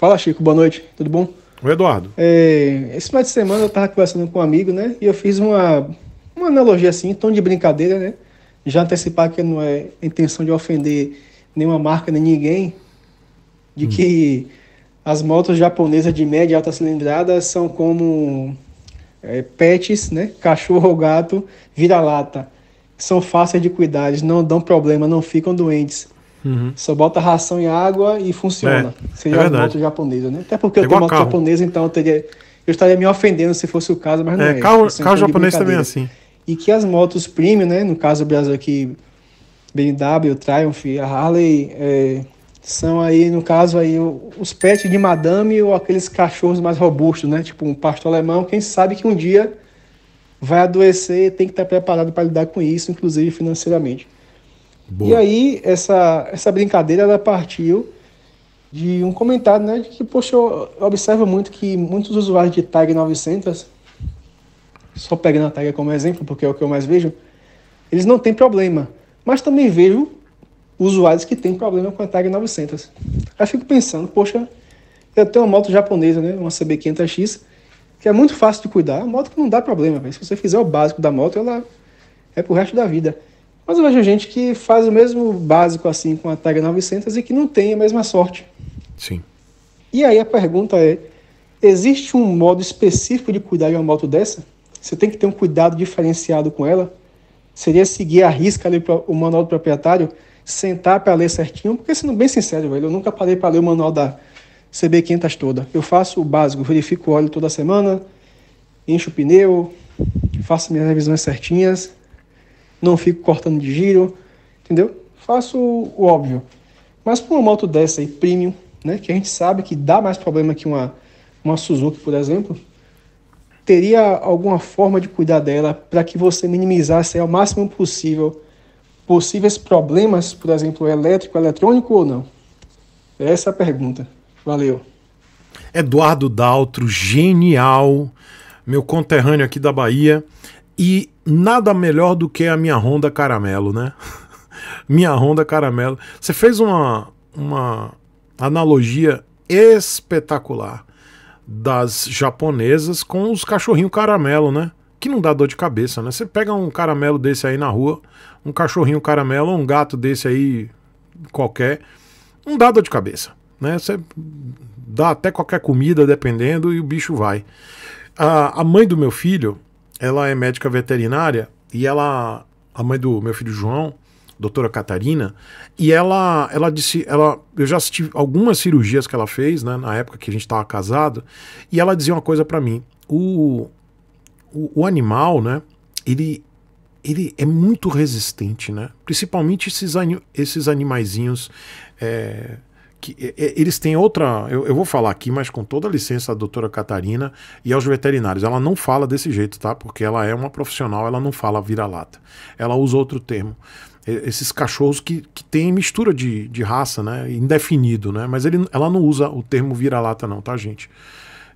Fala, Chico, boa noite, tudo bom? O Eduardo. É, esse mês de semana eu estava conversando com um amigo, né? E eu fiz uma, uma analogia assim, tom de brincadeira, né? Já antecipar que não é intenção de ofender nenhuma marca nem ninguém, de hum. que as motos japonesas de média e alta cilindrada são como é, pets, né? Cachorro ou gato, vira-lata. São fáceis de cuidar, eles não dão problema, não ficam doentes. Uhum. Só bota ração e água e funciona. É, Seria é moto japonesa, né? Até porque é eu tenho moto carro. japonesa, então eu, teria, eu estaria me ofendendo se fosse o caso, mas não é. é. Carro, é carro japonês também é assim. E que as motos premium, né? No caso do Brasil aqui, BMW, Triumph, a Harley, é, são aí, no caso, aí, os pets de madame ou aqueles cachorros mais robustos, né? Tipo um pastor alemão, quem sabe que um dia vai adoecer tem que estar preparado para lidar com isso, inclusive financeiramente. Boa. E aí, essa, essa brincadeira ela partiu de um comentário, né? De que, poxa, eu observo muito que muitos usuários de Tag 900, só pegando a Tag como exemplo, porque é o que eu mais vejo, eles não têm problema. Mas também vejo usuários que têm problema com a Tag 900. Aí fico pensando, poxa, eu tenho uma moto japonesa, né? Uma CB500X, que é muito fácil de cuidar. Uma moto que não dá problema, Se você fizer o básico da moto, ela é pro resto da vida. Mas eu vejo gente que faz o mesmo básico assim com a Tag 900 e que não tem a mesma sorte. Sim. E aí a pergunta é: existe um modo específico de cuidar de uma moto dessa? Você tem que ter um cuidado diferenciado com ela? Seria seguir a risca ali o manual do proprietário, sentar para ler certinho? Porque, sendo bem sincero, velho, eu nunca parei para ler o manual da CB500 toda. Eu faço o básico, verifico o óleo toda semana, encho o pneu, faço minhas revisões certinhas, não fico cortando de giro, entendeu? Faço o óbvio. Mas para uma moto dessa aí, premium, né, que a gente sabe que dá mais problema que uma, uma Suzuki, por exemplo, teria alguma forma de cuidar dela para que você minimizasse ao máximo possível possíveis problemas, por exemplo, elétrico, eletrônico ou não? Essa é a pergunta. Valeu. Eduardo Daltro, genial, meu conterrâneo aqui da Bahia. E nada melhor do que a minha Honda Caramelo, né? minha Honda Caramelo. Você fez uma, uma analogia espetacular das japonesas com os cachorrinhos caramelo, né? Que não dá dor de cabeça, né? Você pega um caramelo desse aí na rua, um cachorrinho caramelo, um gato desse aí qualquer, não dá dor de cabeça, né? Você dá até qualquer comida, dependendo, e o bicho vai. A, a mãe do meu filho, ela é médica veterinária e ela, a mãe do meu filho João, doutora Catarina, e ela, ela disse, ela, eu já assisti algumas cirurgias que ela fez, né, na época que a gente estava casado, e ela dizia uma coisa para mim, o, o, o, animal, né, ele, ele é muito resistente, né, principalmente esses, esses animaizinhos é, que é, é, eles têm outra. Eu, eu, vou falar aqui, mas com toda a licença, a doutora Catarina e aos veterinários. Ela não fala desse jeito, tá? Porque ela é uma profissional, ela não fala vira-lata. Ela usa outro termo. Esses cachorros que, que têm mistura de, de raça, né? Indefinido, né? Mas ele, ela não usa o termo vira-lata, não, tá, gente?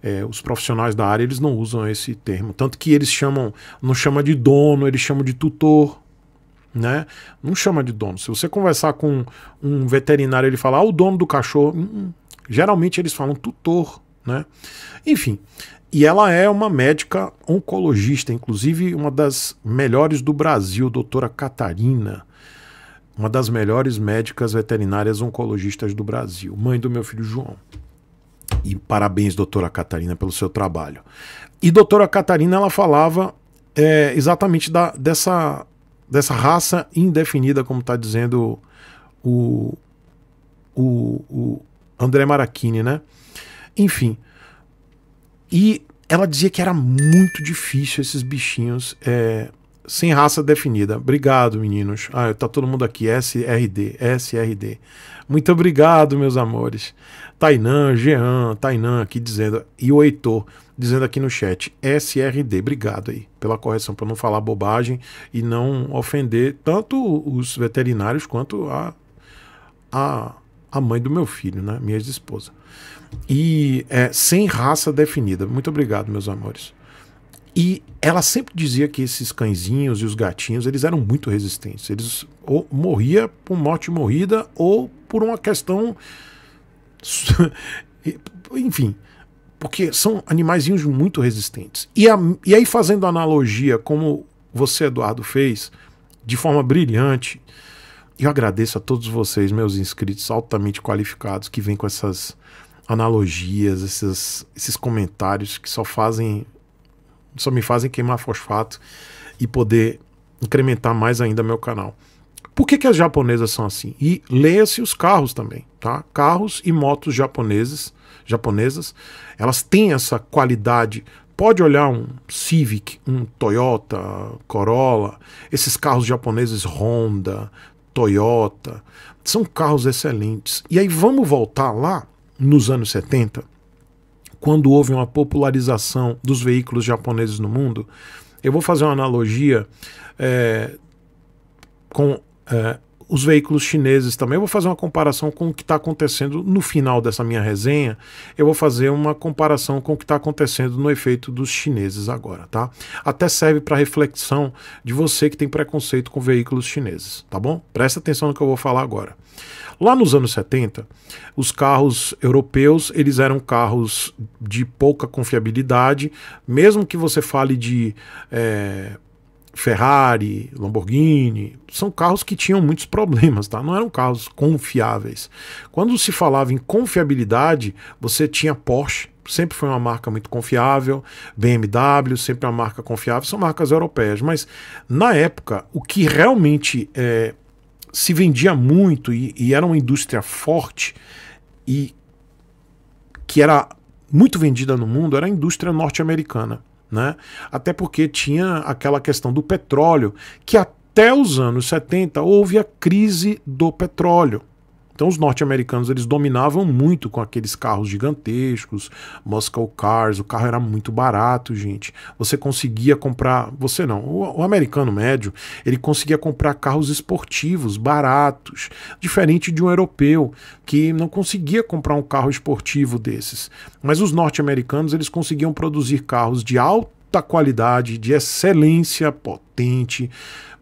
É, os profissionais da área eles não usam esse termo. Tanto que eles chamam, não chama de dono, eles chamam de tutor, né? Não chama de dono. Se você conversar com um veterinário, ele fala, ah, o dono do cachorro. Hum, hum, geralmente eles falam tutor, né? Enfim. E ela é uma médica oncologista, inclusive uma das melhores do Brasil, doutora Catarina uma das melhores médicas veterinárias oncologistas do Brasil, mãe do meu filho João. E parabéns, doutora Catarina, pelo seu trabalho. E doutora Catarina, ela falava é, exatamente da, dessa dessa raça indefinida, como está dizendo o, o, o André Marachini, né? Enfim. E ela dizia que era muito difícil esses bichinhos é, sem raça definida. Obrigado, meninos. Ah, tá todo mundo aqui. SRD, SRD. Muito obrigado, meus amores. Tainan, Jean, Tainan aqui dizendo. E o Heitor dizendo aqui no chat, SRD, obrigado aí pela correção, para não falar bobagem e não ofender tanto os veterinários quanto a, a, a mãe do meu filho, né, minha esposa. E é, sem raça definida. Muito obrigado, meus amores. E ela sempre dizia que esses cãezinhos e os gatinhos, eles eram muito resistentes. Eles ou morria por morte morrida ou por uma questão enfim, porque são animaizinhos muito resistentes. E, a, e aí, fazendo analogia, como você, Eduardo, fez, de forma brilhante, eu agradeço a todos vocês, meus inscritos altamente qualificados, que vêm com essas analogias, esses, esses comentários que só fazem. só me fazem queimar fosfato e poder incrementar mais ainda meu canal. Por que, que as japonesas são assim? E leia-se os carros também, tá? Carros e motos japoneses japonesas, elas têm essa qualidade. Pode olhar um Civic, um Toyota, Corolla, esses carros japoneses Honda, Toyota, são carros excelentes. E aí vamos voltar lá nos anos 70, quando houve uma popularização dos veículos japoneses no mundo. Eu vou fazer uma analogia é, com é, os veículos chineses também. Eu vou fazer uma comparação com o que está acontecendo no final dessa minha resenha. Eu vou fazer uma comparação com o que está acontecendo no efeito dos chineses agora, tá? Até serve para reflexão de você que tem preconceito com veículos chineses, tá bom? Presta atenção no que eu vou falar agora. Lá nos anos 70, os carros europeus, eles eram carros de pouca confiabilidade, mesmo que você fale de é, Ferrari, Lamborghini, são carros que tinham muitos problemas, tá? Não eram carros confiáveis. Quando se falava em confiabilidade, você tinha Porsche, sempre foi uma marca muito confiável, BMW, sempre é uma marca confiável, são marcas europeias, mas na época o que realmente é, se vendia muito e, e era uma indústria forte e que era muito vendida no mundo era a indústria norte-americana. Né? Até porque tinha aquela questão do petróleo, que até os anos 70 houve a crise do petróleo. Então os norte-americanos eles dominavam muito com aqueles carros gigantescos, Muscle Cars, o carro era muito barato, gente. Você conseguia comprar, você não, o, o americano médio, ele conseguia comprar carros esportivos baratos, diferente de um europeu que não conseguia comprar um carro esportivo desses. Mas os norte-americanos eles conseguiam produzir carros de alta qualidade, de excelência, potente,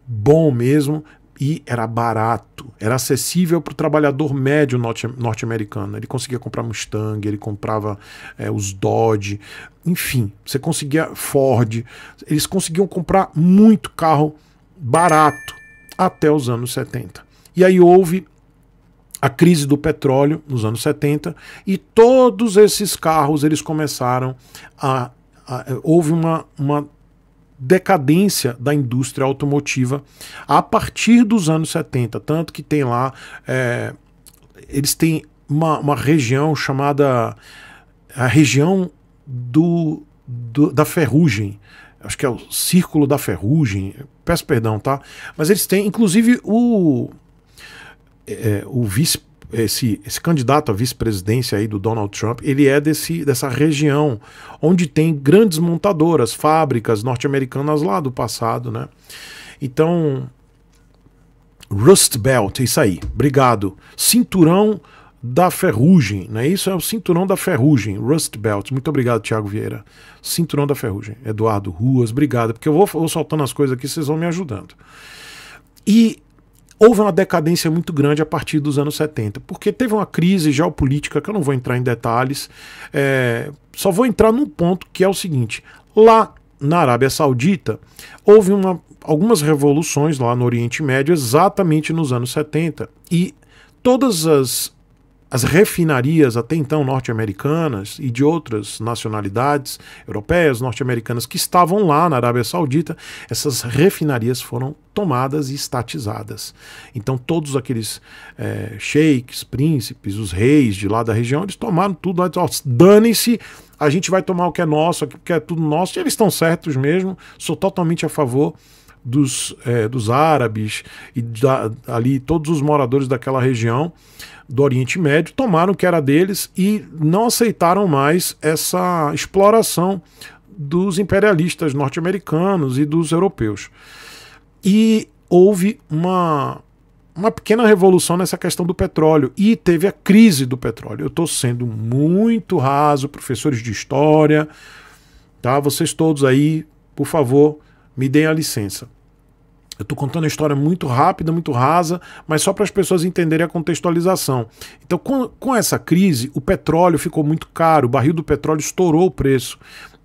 bom mesmo, e era barato, era acessível para o trabalhador médio norte-americano. Ele conseguia comprar Mustang, ele comprava é, os Dodge, enfim, você conseguia Ford. Eles conseguiam comprar muito carro barato até os anos 70. E aí houve a crise do petróleo nos anos 70 e todos esses carros eles começaram a, a houve uma, uma decadência da indústria automotiva a partir dos anos 70. Tanto que tem lá. É, eles têm uma, uma, região chamada. A região do, do, da ferrugem. Acho que é o Círculo da Ferrugem. Peço perdão, tá? Mas eles têm, inclusive, o. É, o vice esse, esse candidato à vice-presidência aí do Donald Trump, ele é desse, dessa região onde tem grandes montadoras, fábricas norte-americanas lá do passado, né? Então, Rust Belt, é isso aí. Obrigado. Cinturão da ferrugem, né isso? É o cinturão da ferrugem, Rust Belt. Muito obrigado, Tiago Vieira. Cinturão da ferrugem. Eduardo Ruas, obrigado, porque eu vou, vou soltando as coisas aqui, vocês vão me ajudando. E houve uma decadência muito grande a partir dos anos 70, porque teve uma crise geopolítica que eu não vou entrar em detalhes, é, só vou entrar num ponto que é o seguinte: lá na Arábia Saudita houve uma, algumas revoluções lá no Oriente Médio exatamente nos anos 70 e todas as as refinarias até então norte-americanas e de outras nacionalidades europeias, norte-americanas que estavam lá na Arábia Saudita, essas refinarias foram tomadas e estatizadas. Então todos aqueles é, sheiks, príncipes, os reis de lá da região, eles tomaram tudo, dane-se, a gente vai tomar o que é nosso, o que é tudo nosso, e eles estão certos mesmo, sou totalmente a favor dos, é, dos árabes e da, ali todos os moradores daquela região do Oriente Médio tomaram o que era deles e não aceitaram mais essa exploração dos imperialistas norte-americanos e dos europeus. E houve uma, uma pequena revolução nessa questão do petróleo e teve a crise do petróleo. Eu estou sendo muito raso, professores de história, tá? Vocês todos aí, por favor, me deem a licença. Eu estou contando a história muito rápida, muito rasa, mas só para as pessoas entenderem a contextualização. Então, com, com essa crise, o petróleo ficou muito caro, o barril do petróleo estourou o preço.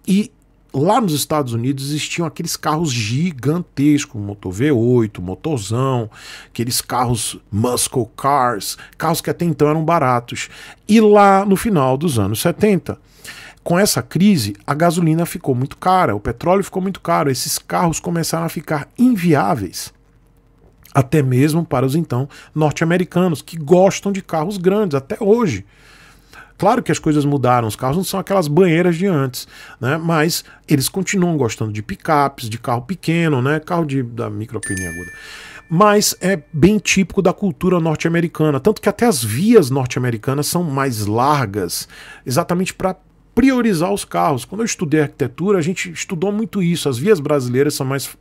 E lá nos Estados Unidos existiam aqueles carros gigantescos, motor V8, motorzão, aqueles carros muscle cars, carros que até então eram baratos. E lá no final dos anos 70, com essa crise, a gasolina ficou muito cara, o petróleo ficou muito caro, esses carros começaram a ficar inviáveis. Até mesmo para os então norte-americanos que gostam de carros grandes até hoje. Claro que as coisas mudaram, os carros não são aquelas banheiras de antes, né? Mas eles continuam gostando de picapes, de carro pequeno, né? Carro de da micropenia aguda mas é bem típico da cultura norte-americana. Tanto que até as vias norte-americanas são mais largas, exatamente para priorizar os carros. Quando eu estudei arquitetura, a gente estudou muito isso. As vias brasileiras são mais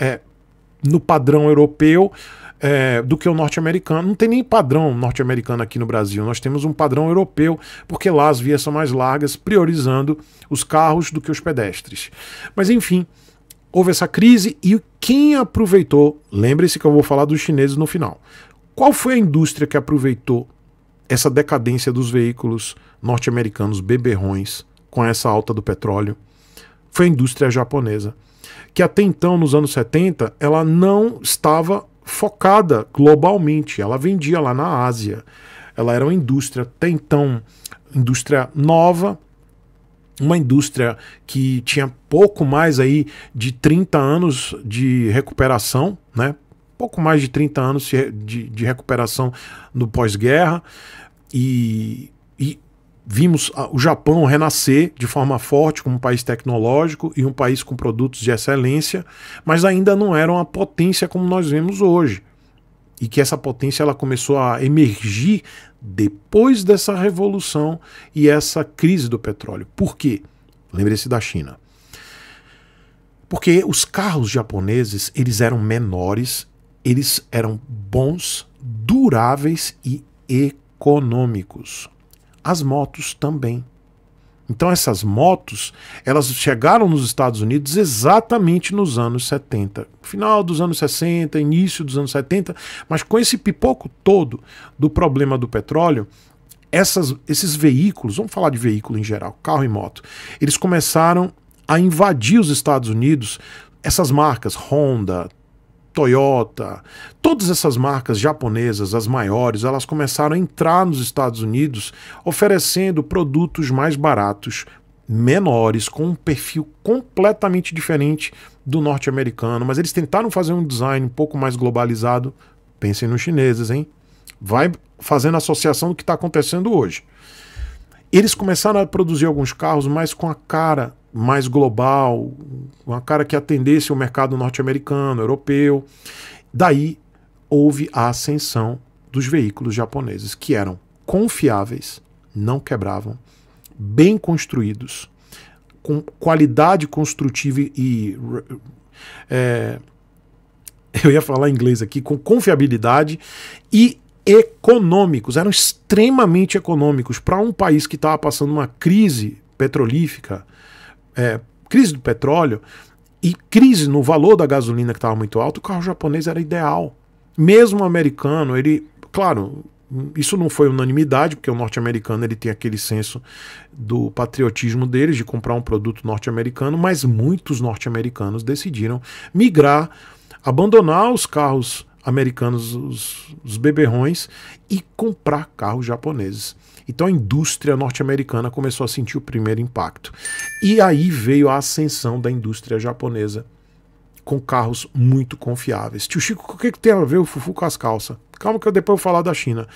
é, no padrão europeu é, do que o norte-americano. Não tem nem padrão norte-americano aqui no Brasil. Nós temos um padrão europeu, porque lá as vias são mais largas, priorizando os carros do que os pedestres. Mas enfim, houve essa crise e quem aproveitou, lembre-se que eu vou falar dos chineses no final. Qual foi a indústria que aproveitou essa decadência dos veículos norte-americanos beberrões com essa alta do petróleo foi a indústria japonesa, que até então, nos anos 70, ela não estava focada globalmente, ela vendia lá na Ásia. Ela era uma indústria até então, indústria nova, uma indústria que tinha pouco mais aí de 30 anos de recuperação, né? pouco mais de 30 anos de, de recuperação no pós-guerra e, e, vimos o Japão renascer de forma forte como um país tecnológico e um país com produtos de excelência, mas ainda não era uma potência como nós vemos hoje. E que essa potência ela começou a emergir depois dessa revolução e essa crise do petróleo. Por quê? Lembre-se da China. Porque os carros japoneses, eles eram menores eles eram bons, duráveis e econômicos. As motos também. Então essas motos, elas chegaram nos Estados Unidos exatamente nos anos 70, final dos anos 60, início dos anos 70, mas com esse pipoco todo do problema do petróleo, essas, esses veículos, vamos falar de veículo em geral, carro e moto, eles começaram a invadir os Estados Unidos, essas marcas Honda, Toyota, todas essas marcas japonesas, as maiores, elas começaram a entrar nos Estados Unidos oferecendo produtos mais baratos, menores, com um perfil completamente diferente do norte-americano, mas eles tentaram fazer um design um pouco mais globalizado. Pensem nos chineses, hein? Vai fazendo associação do que está acontecendo hoje. Eles começaram a produzir alguns carros mais com a cara mais global, uma cara que atendesse o mercado norte-americano, europeu. Daí houve a ascensão dos veículos japoneses, que eram confiáveis, não quebravam, bem construídos, com qualidade construtiva e. É, eu ia falar em inglês aqui, com confiabilidade e econômicos, eram extremamente econômicos para um país que estava passando uma crise petrolífica, é, crise do petróleo e crise no valor da gasolina que estava muito alto. O carro japonês era ideal. Mesmo o americano, ele, claro, isso não foi unanimidade, porque o norte-americano ele tem aquele senso do patriotismo deles de comprar um produto norte-americano, mas muitos norte-americanos decidiram migrar, abandonar os carros americanos, os, os beberrões, e comprar carros japoneses. Então a indústria norte-americana começou a sentir o primeiro impacto. E aí veio a ascensão da indústria japonesa com carros muito confiáveis. Tio Chico, o que, que tem a ver o Fufu com as calças? Calma que eu depois vou falar da China.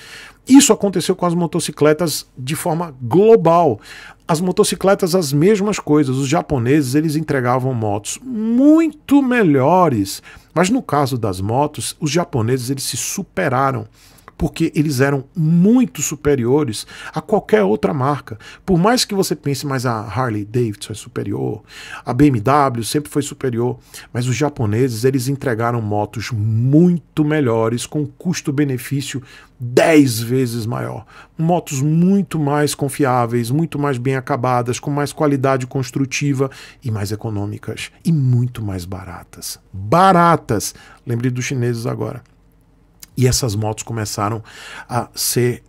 Isso aconteceu com as motocicletas de forma global. As motocicletas, as mesmas coisas. Os japoneses, eles entregavam motos muito melhores mas no caso das motos, os japoneses eles se superaram porque eles eram muito superiores a qualquer outra marca. Por mais que você pense, mas a Harley Davidson é superior, a BMW sempre foi superior, mas os japoneses eles entregaram motos muito melhores com custo-benefício 10 vezes maior. Motos muito mais confiáveis, muito mais bem acabadas, com mais qualidade construtiva e mais econômicas e muito mais baratas. Baratas! Lembre dos chineses agora. E essas motos começaram a ser.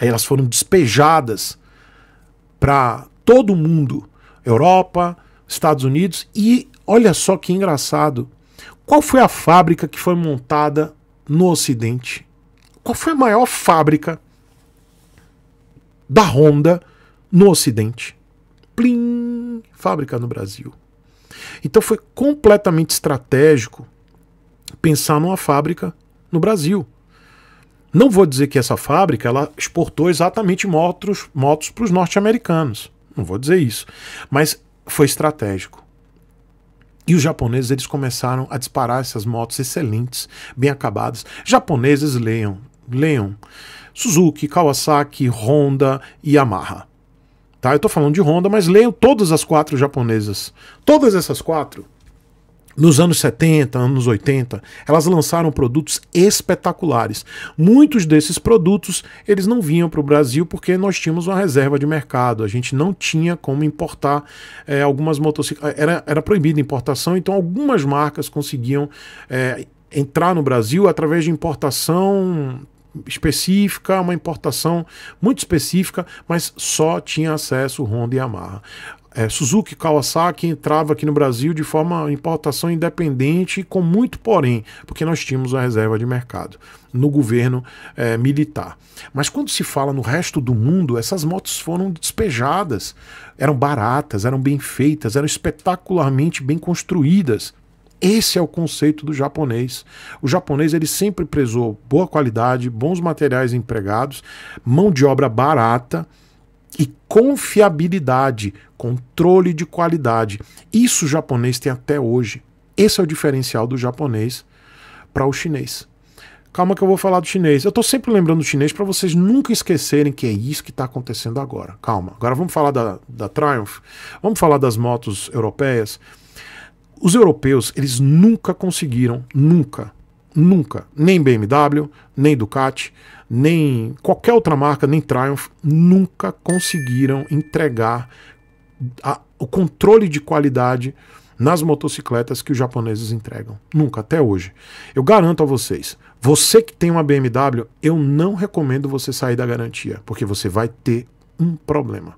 Elas foram despejadas para todo mundo, Europa, Estados Unidos. E olha só que engraçado. Qual foi a fábrica que foi montada no Ocidente? Qual foi a maior fábrica da Honda no Ocidente? Plim! Fábrica no Brasil. Então foi completamente estratégico pensar numa fábrica no Brasil. Não vou dizer que essa fábrica ela exportou exatamente motos, motos para os norte-americanos. Não vou dizer isso. Mas foi estratégico. E os japoneses eles começaram a disparar essas motos excelentes, bem acabadas. Japoneses leiam, leiam. Suzuki, Kawasaki, Honda e Yamaha. Tá? Eu estou falando de Honda, mas leiam todas as quatro japonesas. Todas essas quatro nos anos 70, anos 80, elas lançaram produtos espetaculares. Muitos desses produtos eles não vinham para o Brasil porque nós tínhamos uma reserva de mercado. A gente não tinha como importar é, algumas motocicletas. Eh, era, era proibida a importação, então algumas marcas conseguiam é, entrar no Brasil através de importação específica, uma importação muito específica, mas só tinha acesso Honda e Yamaha é, Suzuki Kawasaki entrava aqui no Brasil de forma importação independente com muito porém, porque nós tínhamos a reserva de mercado no governo é, militar. Mas quando se fala no resto do mundo, essas motos foram despejadas, eram baratas, eram bem feitas, eram espetacularmente bem construídas. Esse é o conceito do japonês. O japonês ele sempre prezou boa qualidade, bons materiais empregados, mão de obra barata e confiabilidade, controle de qualidade. Isso o japonês tem até hoje. Esse é o diferencial do japonês para o chinês. Calma que eu vou falar do chinês. Eu estou sempre lembrando do chinês para vocês nunca esquecerem que é isso que está acontecendo agora. Calma. Agora vamos falar da, da Triumph. Vamos falar das motos europeias. Os europeus, eles nunca conseguiram, nunca, nunca, nem BMW, nem Ducati, nem qualquer outra marca, nem Triumph, nunca conseguiram entregar a, o controle de qualidade nas motocicletas que os japoneses entregam. Nunca, até hoje. Eu garanto a vocês, você que tem uma BMW, eu não recomendo você sair da garantia, porque você vai ter um problema.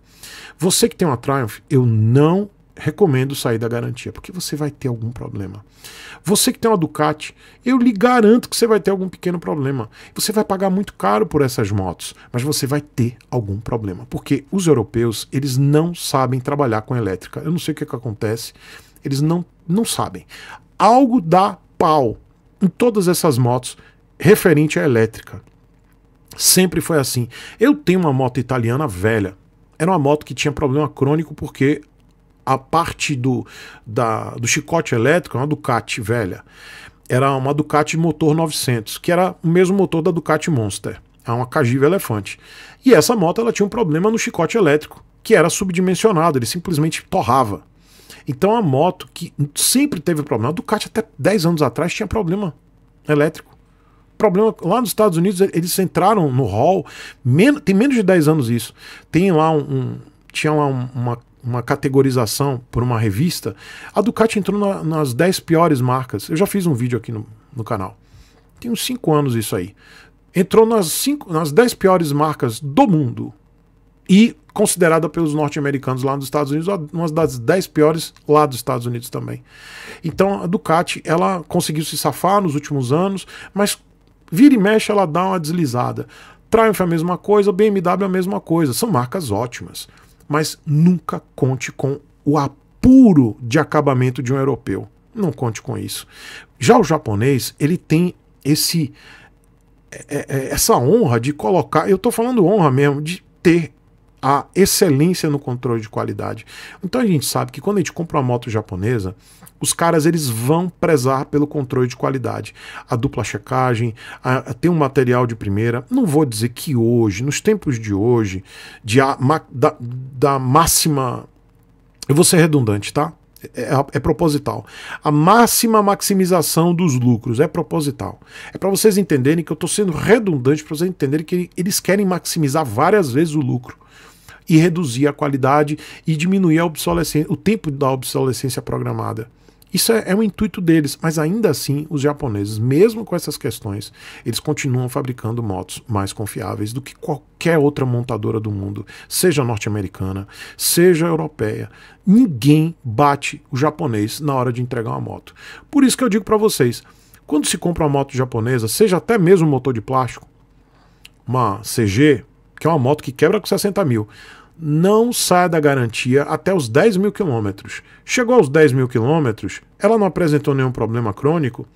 Você que tem uma Triumph, eu não recomendo sair da garantia, porque você vai ter algum problema. Você que tem uma Ducati, eu lhe garanto que você vai ter algum pequeno problema. Você vai pagar muito caro por essas motos, mas você vai ter algum problema, porque os europeus, eles não sabem trabalhar com elétrica. Eu não sei o que, é que acontece, eles não, não sabem. Algo dá pau em todas essas motos referente à elétrica. Sempre foi assim. Eu tenho uma moto italiana velha, era uma moto que tinha problema crônico porque a parte do, da, do chicote elétrico, uma Ducati velha, era uma Ducati motor 900, que era o mesmo motor da Ducati Monster, a é uma Cagiva Elefante. E essa moto ela tinha um problema no chicote elétrico, que era subdimensionado, ele simplesmente torrava. Então a moto que sempre teve problema, a Ducati até 10 anos atrás tinha problema elétrico. Problema lá nos Estados Unidos, eles entraram no hall, men tem menos de 10 anos isso. Tem lá um, um tinha lá um, uma uma categorização por uma revista, a Ducati entrou na, nas 10 piores marcas. Eu já fiz um vídeo aqui no, no canal. Tem uns 5 anos isso aí. Entrou nas, cinco, nas 10 piores marcas do mundo. E considerada pelos norte-americanos lá nos Estados Unidos uma das 10 piores lá dos Estados Unidos também. Então a Ducati, ela conseguiu se safar nos últimos anos, mas vira e mexe ela dá uma deslizada. Triumph é a mesma coisa, BMW é a mesma coisa, são marcas ótimas mas nunca conte com o apuro de acabamento de um europeu. Não conte com isso. Já o japonês, ele tem esse é, é, é, essa honra de colocar, eu estou falando honra mesmo, de ter a excelência no controle de qualidade. Então a gente sabe que quando a gente compra uma moto japonesa, os caras eles vão prezar pelo controle de qualidade, a dupla checagem, a, a ter um material de primeira. Não vou dizer que hoje, nos tempos de hoje, de a, ma, da, da máxima, eu vou ser redundante, tá? É, é, é proposital. A máxima maximização dos lucros é proposital. É para vocês entenderem que eu estou sendo redundante, para vocês entenderem que eles querem maximizar várias vezes o lucro e reduzir a qualidade e diminuir a obsolescência, o tempo da obsolescência programada. Isso é, é um intuito deles, mas ainda assim, os japoneses, mesmo com essas questões, eles continuam fabricando motos mais confiáveis do que qualquer outra montadora do mundo, seja norte-americana, seja europeia. Ninguém bate o japonês na hora de entregar uma moto. Por isso que eu digo para vocês, quando se compra uma moto japonesa, seja até mesmo um motor de plástico, uma CG, que é uma moto que quebra com 60 mil, não sai da garantia até os 10 mil quilômetros. Chegou aos 10 mil quilômetros, ela não apresentou nenhum problema crônico,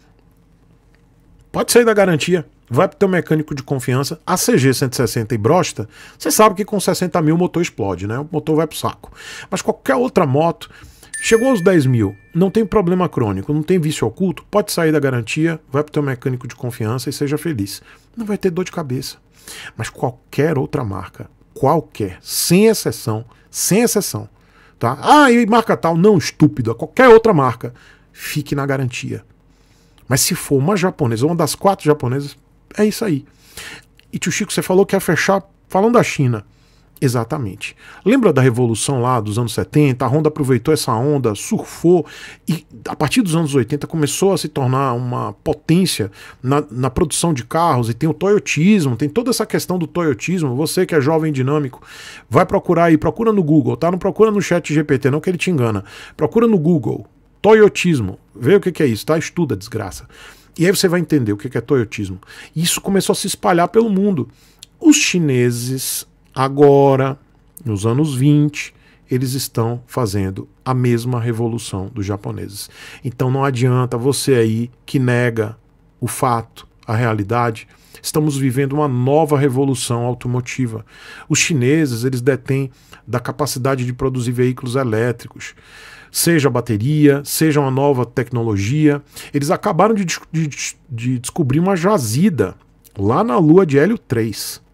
pode sair da garantia. Vai para o mecânico de confiança, a CG 160 e brosta, você sabe que com 60 mil o motor explode, né? O motor vai para o saco. Mas qualquer outra moto, chegou aos 10 mil, não tem problema crônico, não tem vício oculto, pode sair da garantia, vai para o mecânico de confiança e seja feliz não vai ter dor de cabeça. Mas qualquer outra marca, qualquer, sem exceção, sem exceção, tá? Ah, e marca tal, não, estúpida, qualquer outra marca, fique na garantia. Mas se for uma japonesa, uma das quatro japonesas, é isso aí. E tio Chico, você falou que ia fechar falando da China. Exatamente. Lembra da revolução lá dos anos 70? A Honda aproveitou essa onda, surfou e a partir dos anos 80 começou a se tornar uma potência na, na produção de carros e tem o toyotismo, tem toda essa questão do toyotismo. Você que é jovem dinâmico, vai procurar aí, procura no Google, tá? Não procura no chat GPT, não que ele te engana. Procura no Google, toyotismo. Vê o que, que é isso, tá? Estuda, desgraça. E aí você vai entender o que, que é toyotismo. E isso começou a se espalhar pelo mundo. Os chineses Agora, nos anos 20, eles estão fazendo a mesma revolução dos japoneses. Então não adianta você aí que nega o fato, a realidade. Estamos vivendo uma nova revolução automotiva. Os chineses, eles detêm da capacidade de produzir veículos elétricos. Seja bateria, seja uma nova tecnologia. Eles acabaram de, de, de descobrir uma jazida lá na lua de Hélio 3.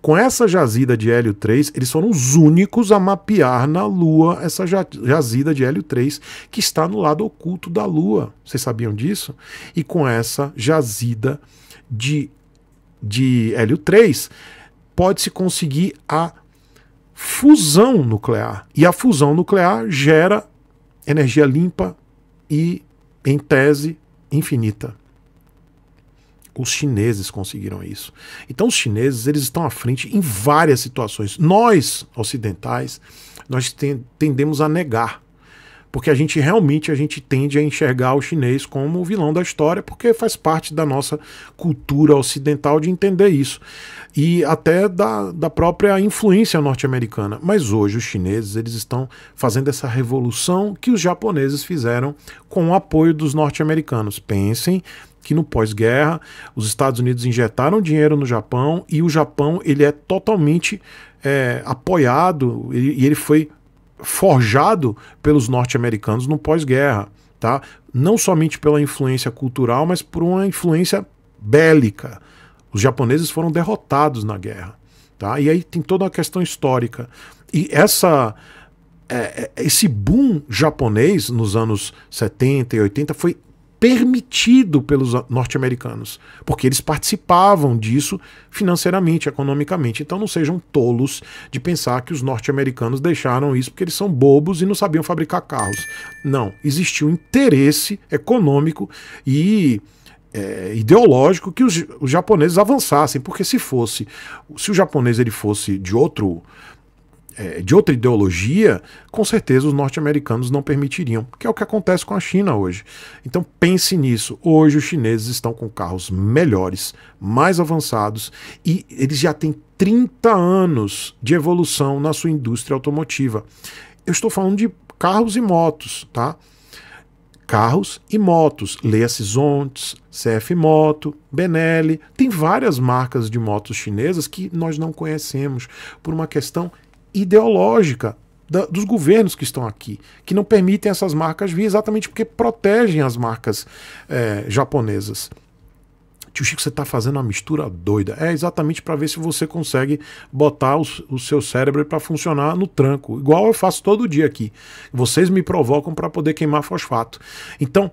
Com essa jazida de hélio 3, eles foram os únicos a mapear na Lua essa jazida de hélio 3 que está no lado oculto da Lua. Vocês sabiam disso? E com essa jazida de, de hélio 3, pode-se conseguir a fusão nuclear. E a fusão nuclear gera energia limpa e, em tese, infinita. Os chineses conseguiram isso. Então os chineses eles estão à frente em várias situações. Nós ocidentais nós tendemos a negar porque a gente realmente a gente tende a enxergar o chinês como o vilão da história, porque faz parte da nossa cultura ocidental de entender isso. E até da, da própria influência norte-americana. Mas hoje os chineses eles estão fazendo essa revolução que os japoneses fizeram com o apoio dos norte-americanos. Pensem que no pós-guerra os Estados Unidos injetaram dinheiro no Japão e o Japão ele é totalmente é, apoiado e ele, ele foi forjado pelos norte-americanos no pós-guerra, tá? Não somente pela influência cultural, mas por uma influência bélica. Os japoneses foram derrotados na guerra, tá? E aí tem toda a questão histórica. E essa é, é, esse boom japonês nos anos 70 e 80 foi permitido pelos norte-americanos, porque eles participavam disso financeiramente, economicamente. Então não sejam tolos de pensar que os norte-americanos deixaram isso porque eles são bobos e não sabiam fabricar carros. Não, existiu interesse econômico e é, ideológico que os, os japoneses avançassem, porque se fosse, se o japonês ele fosse de outro é, de outra ideologia, com certeza os norte-americanos não permitiriam, que é o que acontece com a China hoje. Então pense nisso. Hoje os chineses estão com carros melhores, mais avançados e eles já têm 30 anos de evolução na sua indústria automotiva. Eu estou falando de carros e motos, tá? carros e motos. Leia-se Zontes, CF Moto, Benelli. Tem várias marcas de motos chinesas que nós não conhecemos por uma questão ideológica da, dos governos que estão aqui, que não permitem essas marcas vir exatamente porque protegem as marcas é, japonesas. Tio Chico, você está fazendo uma mistura doida. É exatamente para ver se você consegue botar os, o seu cérebro para funcionar no tranco, igual eu faço todo dia aqui. Vocês me provocam para poder queimar fosfato. Então,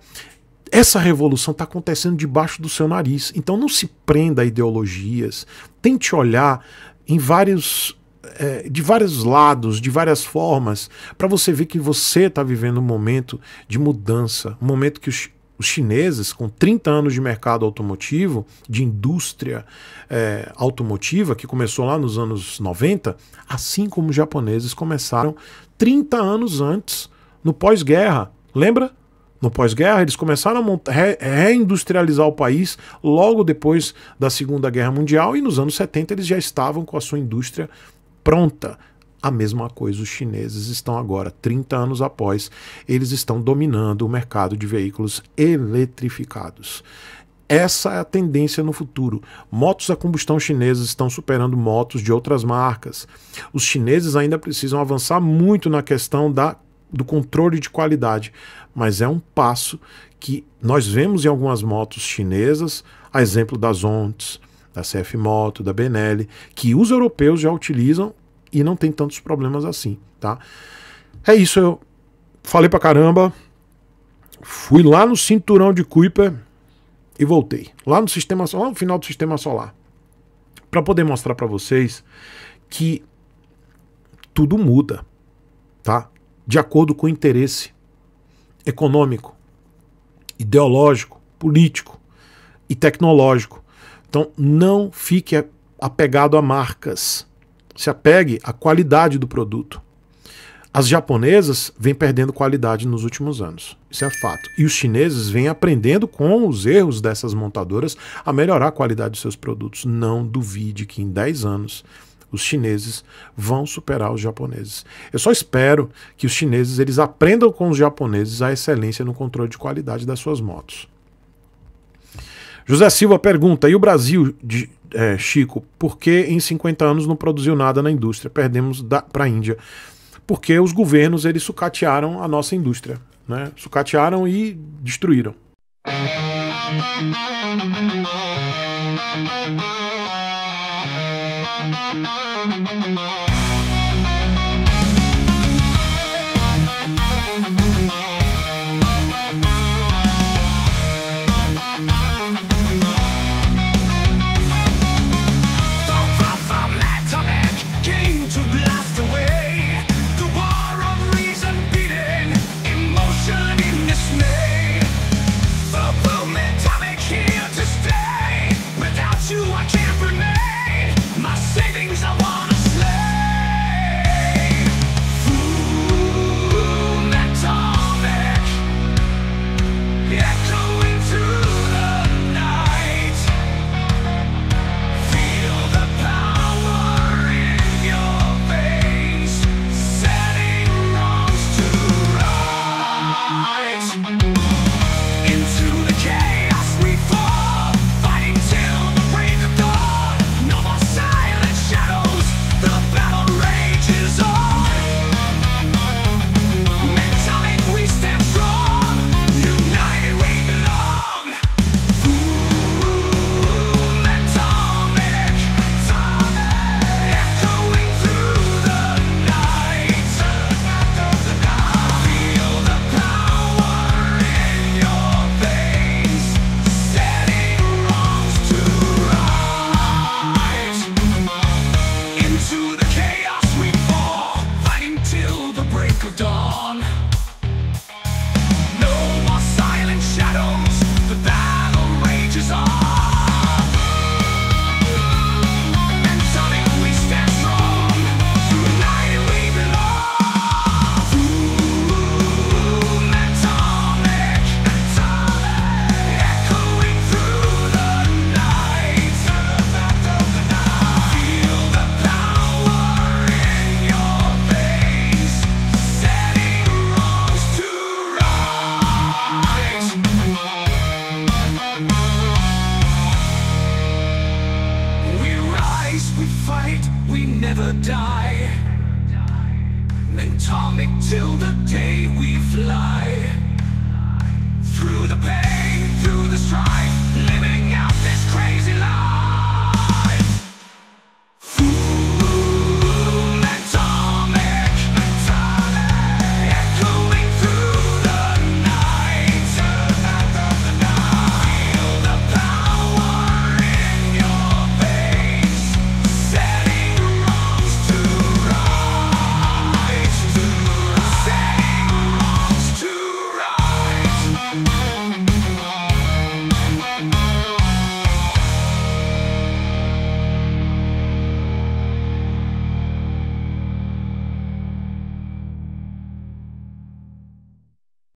essa revolução está acontecendo debaixo do seu nariz. Então, não se prenda a ideologias. Tente olhar em vários é, de vários lados, de várias formas, para você ver que você está vivendo um momento de mudança, um momento que os, os chineses, com 30 anos de mercado automotivo, de indústria é, automotiva, que começou lá nos anos 90, assim como os japoneses começaram 30 anos antes, no pós-guerra. Lembra? No pós-guerra, eles começaram a monta- reindustrializar o país logo depois da Segunda Guerra Mundial e nos anos 70 eles já estavam com a sua indústria pronta. A mesma coisa os chineses estão agora, 30 anos após, eles estão dominando o mercado de veículos eletrificados. Essa é a tendência no futuro. Motos a combustão chinesas estão superando motos de outras marcas. Os chineses ainda precisam avançar muito na questão da, do controle de qualidade, mas é um passo que nós vemos em algumas motos chinesas, a exemplo das Ontes, da CF Moto, da Benelli, que os europeus já utilizam e não tem tantos problemas assim, tá? É isso, eu falei pra caramba, fui lá no cinturão de Kuiper e voltei, lá no sistema, lá no final do sistema solar, para poder mostrar para vocês que tudo muda, tá? De acordo com o interesse econômico, ideológico, político e tecnológico então não fique apegado a marcas. Se apegue à qualidade do produto. As japonesas vêm perdendo qualidade nos últimos anos, isso é fato. E os chineses vêm aprendendo com os erros dessas montadoras a melhorar a qualidade dos seus produtos. Não duvide que em 10 anos os chineses vão superar os japoneses. Eu só espero que os chineses eles aprendam com os japoneses a excelência no controle de qualidade das suas motos. José Silva pergunta: e o Brasil, de, é, Chico, por que em 50 anos não produziu nada na indústria? Perdemos para a Índia. Porque os governos eles sucatearam a nossa indústria. Né? Sucatearam e destruíram. Música never die Mentonic till the day we fly Through the pain, through the strife